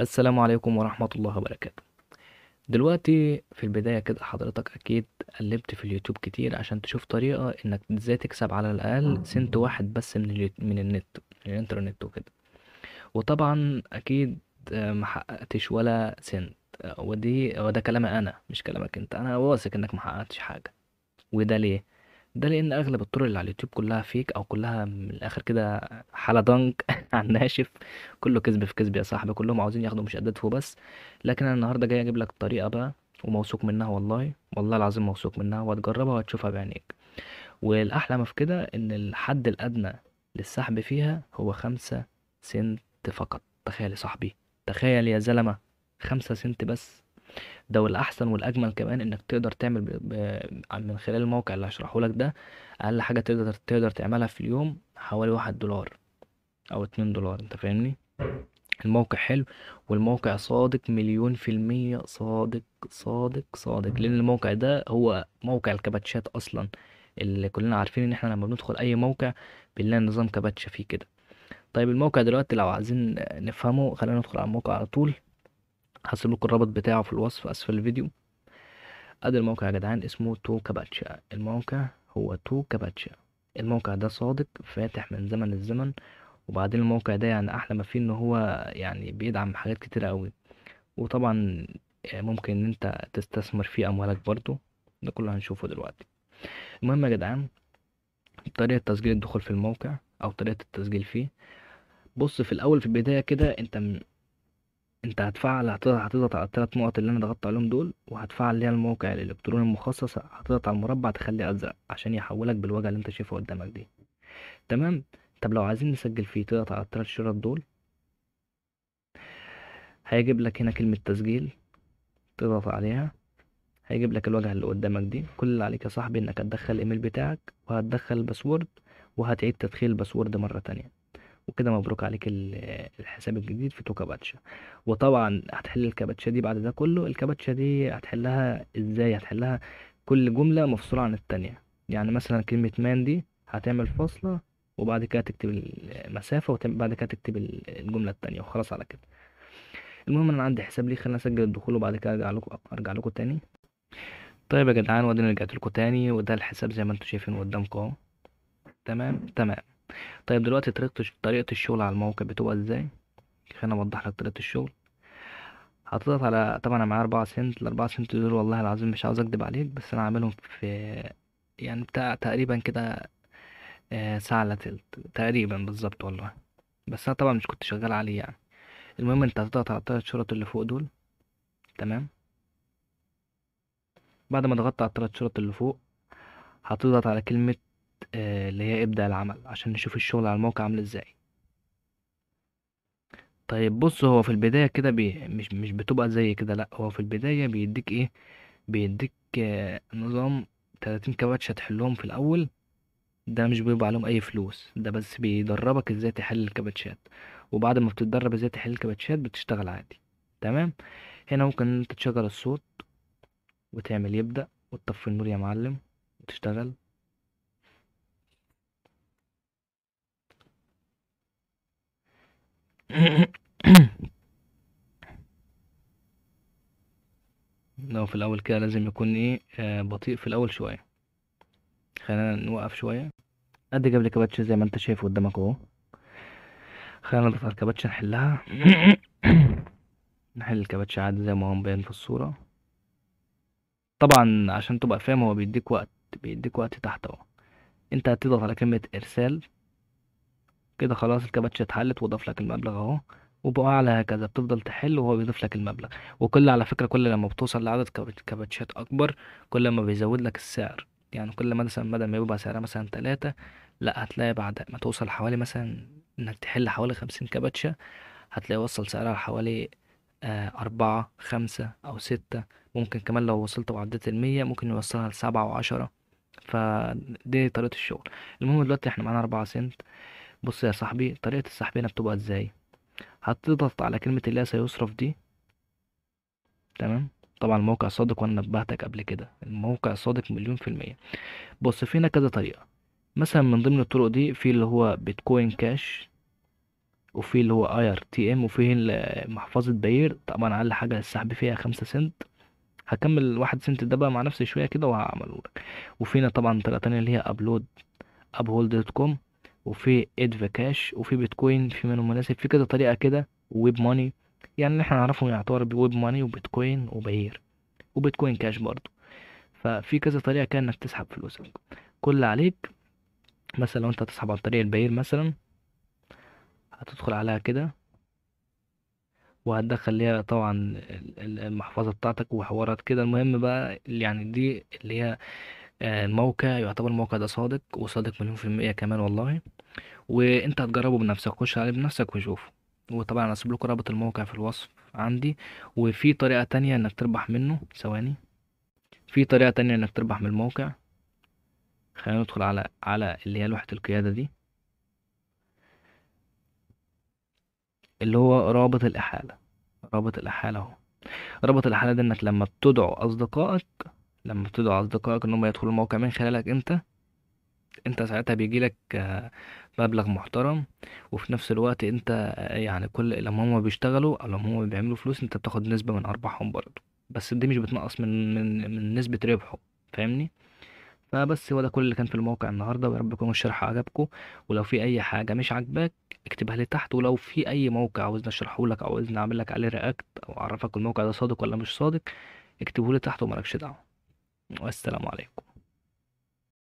السلام عليكم ورحمة الله وبركاته دلوقتي في البداية كده حضرتك أكيد قلبت في اليوتيوب كتير عشان تشوف طريقة إنك إزاي تكسب على الأقل سنت واحد بس من, من النت من الإنترنت وكده وطبعا أكيد محققتش ولا سنت ودي وده كلامي أنا مش كلامك أنت أنا واثق إنك محققتش حاجة وده ليه؟ ده لأن أغلب الطرق اللي على اليوتيوب كلها فيك أو كلها من الآخر كده حالة دنك على الناشف كله كذب في كذب يا صاحبي كلهم عاوزين ياخدوا مشاهدات وبس لكن أنا النهاردة جاي أجيب لك طريقة بقى وموثوق منها والله والله العظيم موثوق منها وهتجربها وهتشوفها بعينيك والأحلى ما في كده إن الحد الأدنى للسحب فيها هو خمسة سنت فقط تخيل يا صاحبي تخيل يا زلمة خمسة سنت بس ده والاحسن والاجمل كمان انك تقدر تعمل من خلال الموقع اللي هشرحه لك ده اقل حاجه تقدر تقدر تعملها في اليوم حوالي واحد دولار او اتنين دولار انت فاهمني الموقع حلو والموقع صادق مليون في المية صادق صادق صادق لأن الموقع ده هو موقع الكباتشات أصلا اللي كلنا عارفين إن إحنا لما بندخل أي موقع بنلاقي نظام كباتشة فيه كده طيب الموقع دلوقتي لو عايزين نفهمه خلينا ندخل على الموقع على طول هسيب لكم الرابط بتاعه في الوصف اسفل الفيديو ادي الموقع يا جدعان اسمه تو كاباتشا الموقع هو تو كاباتشا الموقع ده صادق فاتح من زمن الزمن وبعدين الموقع ده يعني احلى ما فيه ان هو يعني بيدعم حاجات كتيرة قوي وطبعا آه، ممكن ان انت تستثمر فيه اموالك برضو ده كله هنشوفه دلوقتي المهم يا جدعان طريقة تسجيل الدخول في الموقع او طريقة التسجيل فيه بص في الاول في البداية كده انت انت هتفعل هتضغط على الثلاث نقط اللي انا ضغطت عليهم دول وهتفعل ليها الموقع الالكتروني المخصص هتضغط على المربع تخليه ازرق عشان يحولك بالواجهه اللي انت شايفها قدامك دي تمام طب لو عايزين نسجل فيه تضغط على الثلاث شرط دول هيجيب لك هنا كلمه تسجيل تضغط عليها هيجيب لك الواجهه اللي قدامك دي كل اللي عليك يا صاحبي انك هتدخل الايميل بتاعك وهتدخل الباسورد وهتعيد تدخيل الباسورد مره تانية وكده مبروك عليك الحساب الجديد في تو كابتشا وطبعا هتحل الكابتشا دي بعد ده كله الكابتشا دي هتحلها ازاي هتحلها كل جملة مفصولة عن التانية يعني مثلا كلمة مان دي هتعمل فاصلة وبعد كده تكتب المسافة وبعد كده تكتب الجملة التانية وخلاص على كده المهم انا عندي حساب ليه خليني اسجل الدخول وبعد كده ارجع لكم ارجع لكم تاني طيب يا جدعان وادينا رجعت لكم تاني وده الحساب زي ما انتم شايفين قدامكم اهو تمام تمام طيب دلوقتي طريقة طريقة الشغل على الموقع بتبقى ازاي خليني اوضح لك طريقة الشغل هتضغط على طبعا انا معايا أربعة سنت الأربعة سنت دول والله العظيم مش عاوز اكدب عليك بس انا عاملهم في يعني بتاع تقريبا كده آه، ساعة الا تلت تقريبا بالظبط والله بس انا طبعا مش كنت شغال عليه يعني المهم انت هتضغط على التلات شرط اللي فوق دول تمام بعد ما ضغطت على التلات شرط اللي فوق هتضغط على كلمة آه، اللي هي ابدأ العمل عشان نشوف الشغل على الموقع عامل ازاي طيب بص هو في البداية كده بي... مش مش بتبقى زي كده لأ هو في البداية بيديك ايه بيديك آه، نظام تلاتين كباتش هتحلهم في الأول ده مش بيبقى عليهم أي فلوس ده بس بيدربك ازاي تحل الكباتشات وبعد ما بتتدرب ازاي تحل الكباتشات بتشتغل عادي تمام هنا ممكن انت تشغل الصوت وتعمل يبدأ وتطفي النور يا معلم وتشتغل لو في الاول كده لازم يكون ايه آه، بطيء في الاول شويه خلينا نوقف شويه ادي جاب لي كباتش زي ما انت شايف قدامك اهو خلينا نضغط على الكباتش نحلها نحل الكباتش عادي زي ما هو مبين في الصوره طبعا عشان تبقى فاهم هو بيديك وقت بيديك وقت تحت اهو انت هتضغط على كلمه ارسال كده خلاص الكباتشة اتحلت وضاف لك المبلغ اهو وبقى على هكذا بتفضل تحل وهو بيضيف لك المبلغ وكل على فكرة كل لما بتوصل لعدد كباتشات أكبر كل ما بيزود لك السعر يعني كل ما مثلا بدل ما يبقى سعرها مثلا تلاتة لأ هتلاقي بعد ما توصل حوالي مثلا إنك تحل حوالي خمسين كباتشة هتلاقي وصل سعرها لحوالي آه، أربعة خمسة أو ستة ممكن كمان لو وصلت وعديت المية ممكن يوصلها لسبعة وعشرة فدي طريقة الشغل المهم دلوقتي احنا معانا أربعة سنت بص يا صاحبي طريقة السحب هنا بتبقى ازاي هتضغط على كلمة اللي سيصرف دي تمام طبعا الموقع صادق وانا نبهتك قبل كده الموقع صادق مليون في المية بص فينا كذا طريقة مثلا من ضمن الطرق دي في اللي هو بيتكوين كاش وفي اللي هو اير تي ام وفي محفظة باير طبعا اقل حاجة السحب فيها خمسة سنت هكمل واحد سنت ده بقى مع نفسي شوية كده وهعمله لك وفينا طبعا طريقة تانية اللي هي ابلود اب هولد دوت كوم وفي ادفا كاش وفي بيتكوين في منهم مناسب في كده طريقه كده ويب ماني يعني اللي احنا نعرفه يعتبر بويب ماني وبيتكوين وبيير وبيتكوين كاش برضو ففي كذا طريقه كده انك تسحب فلوسك كل عليك مثلا لو انت هتسحب عن طريق البير مثلا هتدخل عليها كده وهتدخل ليها طبعا المحفظة بتاعتك وحوارات كده المهم بقى يعني دي اللي هي آه، الموقع يعتبر الموقع ده صادق وصادق مليون في المية كمان والله وانت هتجربه بنفسك خش عليه بنفسك وشوفه وطبعا انا هسيب لكم رابط الموقع في الوصف عندي وفي طريقة تانية انك تربح منه ثواني في طريقة تانية انك تربح من الموقع خلينا ندخل على على اللي هي لوحة القيادة دي اللي هو رابط الإحالة رابط الإحالة اهو رابط الإحالة ده انك لما بتدعو أصدقائك لما بتدعو أصدقائك إن هم يدخلوا الموقع من خلالك أنت أنت ساعتها بيجيلك آه، مبلغ محترم وفي نفس الوقت أنت آه، يعني كل لما هما بيشتغلوا أو لما هما بيعملوا فلوس أنت بتاخد نسبة من أرباحهم برضه بس دي مش بتنقص من من من نسبة ربحه فاهمني فبس هو ده كل اللي كان في الموقع النهارده ويا رب يكون الشرح عجبكم ولو في اي حاجه مش عاجباك اكتبها لي تحت ولو في اي موقع عاوزني اشرحه لك او عاوزني اعمل لك عليه رياكت او اعرفك الموقع ده صادق ولا مش صادق اكتبه لي تحت ومالكش دعوه والسلام عليكم